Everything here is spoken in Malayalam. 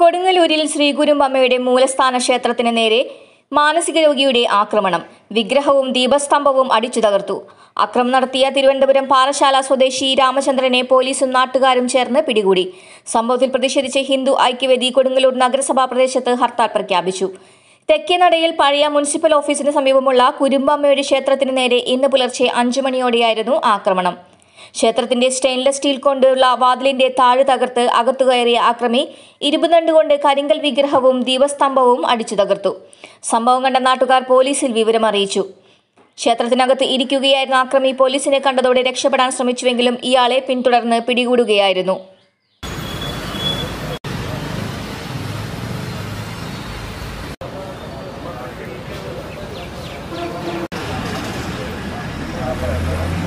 കൊടുങ്ങല്ലൂരിൽ ശ്രീകുരുമ്പമ്മയുടെ മൂലസ്ഥാന ക്ഷേത്രത്തിന് നേരെ മാനസിക രോഗിയുടെ ആക്രമണം വിഗ്രഹവും ദീപസ്തംഭവും അടിച്ചു തകർത്തു അക്രമം നടത്തിയ തിരുവനന്തപുരം പാറശാല സ്വദേശി രാമചന്ദ്രനെ പോലീസും നാട്ടുകാരും ചേർന്ന് പിടികൂടി സംഭവത്തിൽ പ്രതിഷേധിച്ച് ഹിന്ദു ഐക്യവേദി കൊടുങ്ങല്ലൂർ നഗരസഭാ പ്രദേശത്ത് ഹർത്താൽ പ്രഖ്യാപിച്ചു തെക്കേനടയിൽ പഴയ മുനിസിപ്പൽ ഓഫീസിന് സമീപമുള്ള കുരുമ്പമ്മയുടെ ക്ഷേത്രത്തിന് നേരെ ഇന്ന് പുലർച്ചെ അഞ്ചു മണിയോടെയായിരുന്നു ആക്രമണം ക്ഷേത്രത്തിന്റെ സ്റ്റെയിൻലെസ് സ്റ്റീൽ കൊണ്ടുള്ള വാതിലിന്റെ താഴെ തകർത്ത് അകത്തു കയറിയ ആക്രമി ഇരുപതണ്ട് കൊണ്ട് കരിങ്കൽ വിഗ്രഹവും ദീപസ്തംഭവും അടിച്ചു തകർത്തു സംഭവം കണ്ട നാട്ടുകാർ പോലീസിൽ വിവരമറിയിച്ചു ക്ഷേത്രത്തിനകത്ത് ഇരിക്കുകയായിരുന്ന ആക്രമി പോലീസിനെ കണ്ടതോടെ രക്ഷപ്പെടാൻ ശ്രമിച്ചുവെങ്കിലും ഇയാളെ പിന്തുടർന്ന് പിടികൂടുകയായിരുന്നു Thank you.